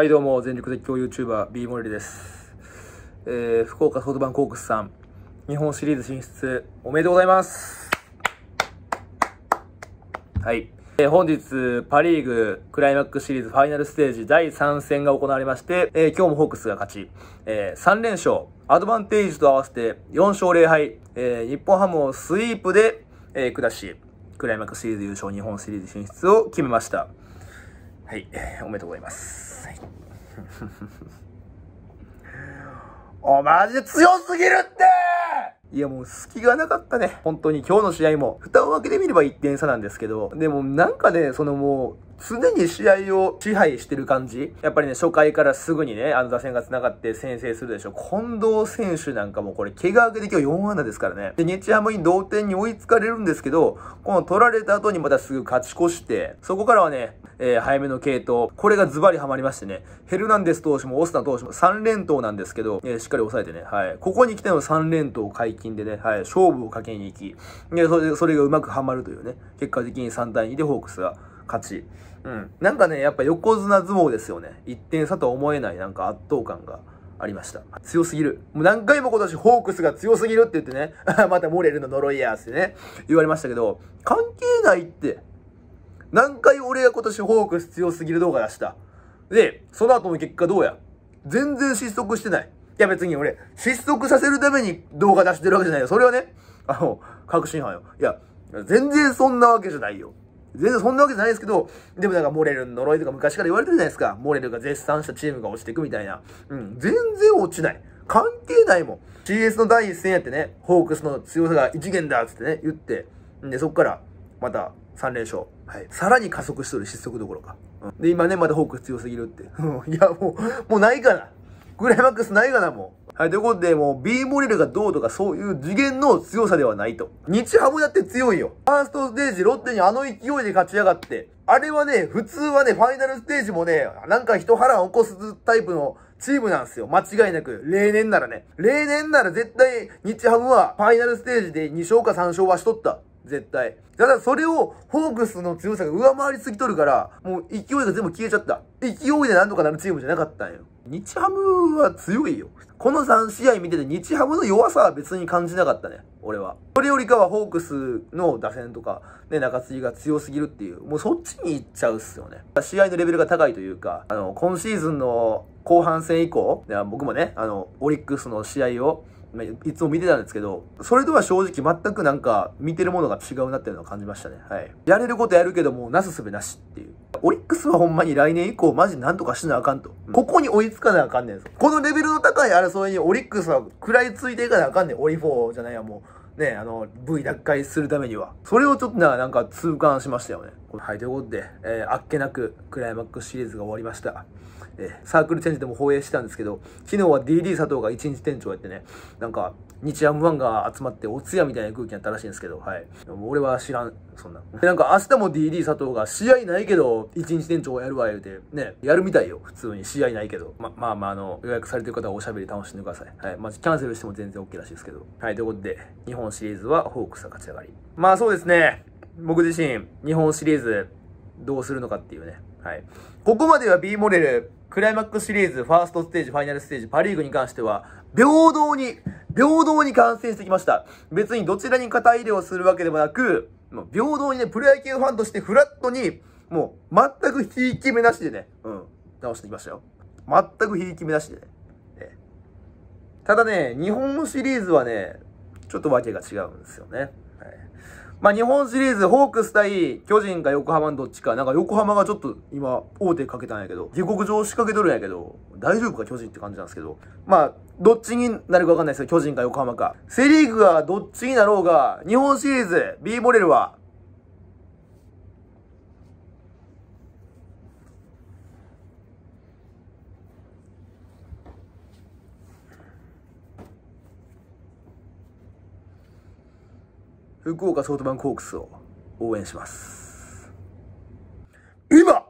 はいどうも、全力絶叫 YouTuber、B リです。えー、福岡ソフトバンクホークスさん、日本シリーズ進出、おめでとうございます。はい。えー、本日、パリーグクライマックスシリーズファイナルステージ第3戦が行われまして、えー、今日もホークスが勝ち、えー、3連勝、アドバンテージと合わせて4勝0敗、え日本ハムをスイープで、え下し、クライマックスシリーズ優勝日本シリーズ進出を決めました。はい、おめでとうございます。さい おマジで強すぎるっていやもう隙がなかったね。本当に今日の試合も、蓋を開けてみれば1点差なんですけど、でもなんかね、そのもう、常に試合を支配してる感じ。やっぱりね、初回からすぐにね、あの打線が繋がって先制するでしょ。近藤選手なんかもこれ、怪我明けで今日4安打ですからね。で、日ハムに同点に追いつかれるんですけど、この取られた後にまたすぐ勝ち越して、そこからはね、えー、早めの系統、これがズバリハマりましてね、ヘルナンデス投手もオスナ投手も3連投なんですけど、えー、しっかり抑えてね、はい。ここに来ての3連投解禁でね、はい、勝負をかけに行き、で、それそれがうまくハマるというね、結果的に3対2でホークスが勝ち。うん。なんかね、やっぱ横綱相撲ですよね。1点差とは思えないなんか圧倒感がありました。強すぎる。もう何回も今年ホークスが強すぎるって言ってね、またモレルの呪いやーってね、言われましたけど、関係ないって。何回俺が今年ホークス強すぎる動画出した。で、その後の結果どうや全然失速してない。いや別に俺、失速させるために動画出してるわけじゃないよ。それはね、あの、確信犯よ。いや、全然そんなわけじゃないよ。全然そんなわけじゃないですけど、でもなんかモレルの呪いとか昔から言われてるじゃないですか。モレルが絶賛したチームが落ちていくみたいな。うん、全然落ちない。関係ないもん。CS の第一戦やってね、ホークスの強さが一元だっつってね、言って、んで、そっからまた3連勝。はい。さらに加速しとる失速どころか。うん、で、今ね、またホークス強すぎるって。いや、もう、もうないから。クライマックスないがなもん。はい、ということで、もう、B モリルがどうとかそういう次元の強さではないと。日ハムだって強いよ。ファーストステージ、ロッテにあの勢いで勝ち上がって、あれはね、普通はね、ファイナルステージもね、なんか人波乱起こすタイプのチームなんですよ。間違いなく。例年ならね。例年なら絶対、日ハムはファイナルステージで2勝か3勝はしとった。絶対。ただそれをホークスの強さが上回りすぎとるから、もう勢いが全部消えちゃった。勢いでなんとかなるチームじゃなかったんよ。日ハムは強いよ。この3試合見てて日ハムの弱さは別に感じなかったね。俺は。それよりかはホークスの打線とか、ね、中継ぎが強すぎるっていう、もうそっちに行っちゃうっすよね。試合のレベルが高いというか、あの、今シーズンの後半戦以降、僕もね、あの、オリックスの試合をいつも見てたんですけど、それとは正直全くなんか見てるものが違うなっていうのは感じましたね。はい。やれることやるけども、なすすべなしっていう。オリックスはほんまに来年以降マジなんとかしなあかんと。ここに追いつかなあかんねん。このレベルの高い争いにオリックスは食らいついていかなあかんねん。オリフォーじゃないやもう。ね、あの、V 奪回するためには。それをちょっとな、なんか痛感しましたよね。はい、ということで、えー、あっけなくクライマックスシリーズが終わりました。サークルチェンジでも放映してたんですけど、昨日は DD 佐藤が一日店長やってね、なんか、日ハムファンが集まって、お通夜みたいな空気になったらしいんですけど、はい。俺は知らん、そんな。で、なんか明日も DD 佐藤が、試合ないけど、一日店長やるわ、言うて、ね、やるみたいよ、普通に。試合ないけど。ま、まあまあ、あの、予約されてる方はおしゃべり楽しんでください。はい。まあ、キャンセルしても全然 OK らしいですけど。はい、ということで、日本シリーズはホークスが勝ち上がり。まあそうですね。僕自身、日本シリーズ、どうするのかっていうね。はい。ここまでは B モデル、クライマックスシリーズ、ファーストステージ、ファイナルステージ、パリーグに関しては、平等に、平等に完成してきました。別にどちらに肩入れをするわけでもなく、もう平等にね、プロ野球ファンとしてフラットに、もう、全くひいき目なしでね、うん、直してきましたよ。全くひいき目なしでね。ただね、日本のシリーズはね、ちょっとわけが違うんですよね。まあ、日本シリーズ、ホークス対巨人か横浜のどっちか。なんか横浜がちょっと今、大手かけたんやけど、下国上仕掛けとるんやけど、大丈夫か巨人って感じなんですけど。まあ、どっちになるかわかんないですよ。巨人か横浜か。セリーグがどっちになろうが、日本シリーズ、B モレルは福岡ソフトバンクホークスを応援します。今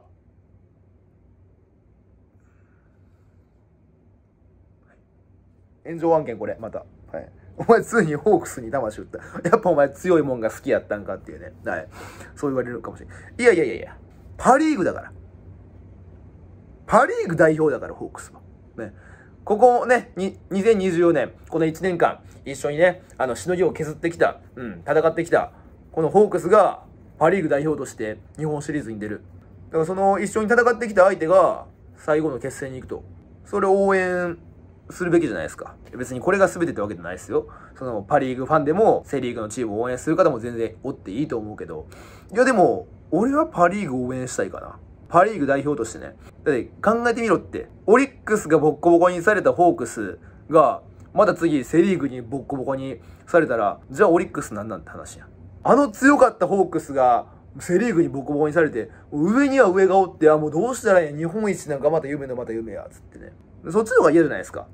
炎上案件これ、また。はい。お前ついにホークスに魂打った。やっぱお前強いもんが好きやったんかっていうね。はい。そう言われるかもしれない。いやいやいやいや。パリーグだから。パリーグ代表だから、ホークスは。ね。ここね、に、2024年、この1年間、一緒にね、あの、しのぎを削ってきた、うん、戦ってきた、このホークスが、パリーグ代表として、日本シリーズに出る。だからその、一緒に戦ってきた相手が、最後の決戦に行くと。それを応援するべきじゃないですか。別にこれが全てってわけじゃないですよ。その、パリーグファンでも、セリーグのチームを応援する方も全然おっていいと思うけど。いや、でも、俺はパリーグ応援したいかな。パ・リーグ代表としてね。だって考えてみろって。オリックスがボッコボコにされたホークスが、また次セリーグにボッコボコにされたら、じゃあオリックスなんなんて話やん。あの強かったホークスが、セリーグにボコボコにされて、上には上がおって、あ、もうどうしたらいい日本一なんかまた夢のまた夢や、つってね。そっちの方が嫌じゃないですか。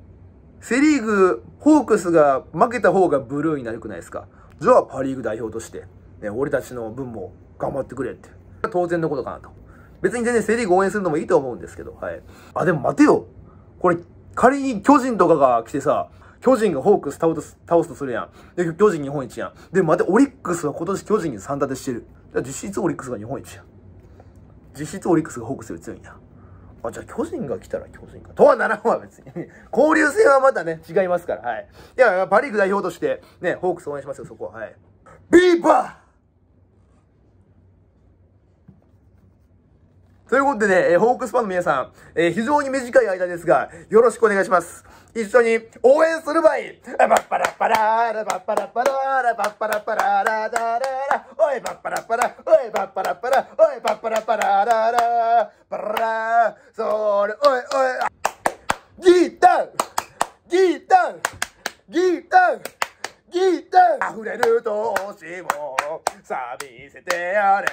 セリーグ、ホークスが負けた方がブルーになるくないですか。じゃあパリーグ代表として、ね、俺たちの分も頑張ってくれって。当然のことかなと。別に全然セリーグ応援するのもいいと思うんですけど、はい。あ、でも待てよこれ、仮に巨人とかが来てさ、巨人がホークス倒す、倒すとするやん。で、巨人日本一やん。で、待て、オリックスは今年巨人に3立てしてる。じゃ実質オリックスが日本一やん。実質オリックスがホークスより強いんや。あ、じゃあ巨人が来たら巨人か。とはならんわ、別に。交流戦はまたね、違いますから。はい。いや、パリーグ代表として、ね、ホークス応援しますよ、そこは。はい。ビーバーということでね、えー、ホークスファンの皆さん、えー、非常に短い間ですが、よろしくお願いします。一緒に応援するばいバッパラパラーバッパラパラーバッパラパラーラダララおいバッパラパラおいバッパラパラおいバッパラパラララパラそれおいおいギターギターギターギター溢れる闘志をさ見せてやれ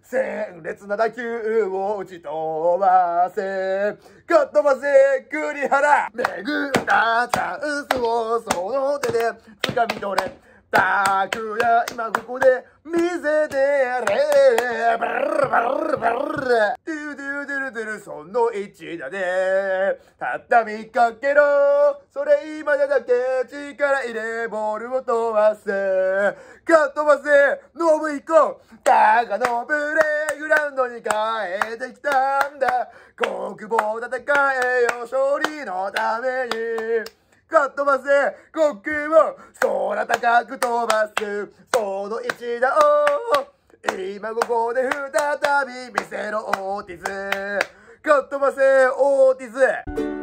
鮮烈な打球を打ち飛ばせかっ飛ばせ栗原めぐったチャンスをその手で掴み取れ拓也今ここで見せてやれバルバルバルドゥドゥドゥルドゥルその一打でた見かけろそれ今だだけ力入れボールを飛ばせかっ飛ばせノブ行こう高のプレイグラウンドに帰ってきたんだ国防戦えよ勝利のためにかっ飛ばせ国旗を空高く飛ばすその一打を今ここで再び見せろオーティスかっ飛ばせオーティス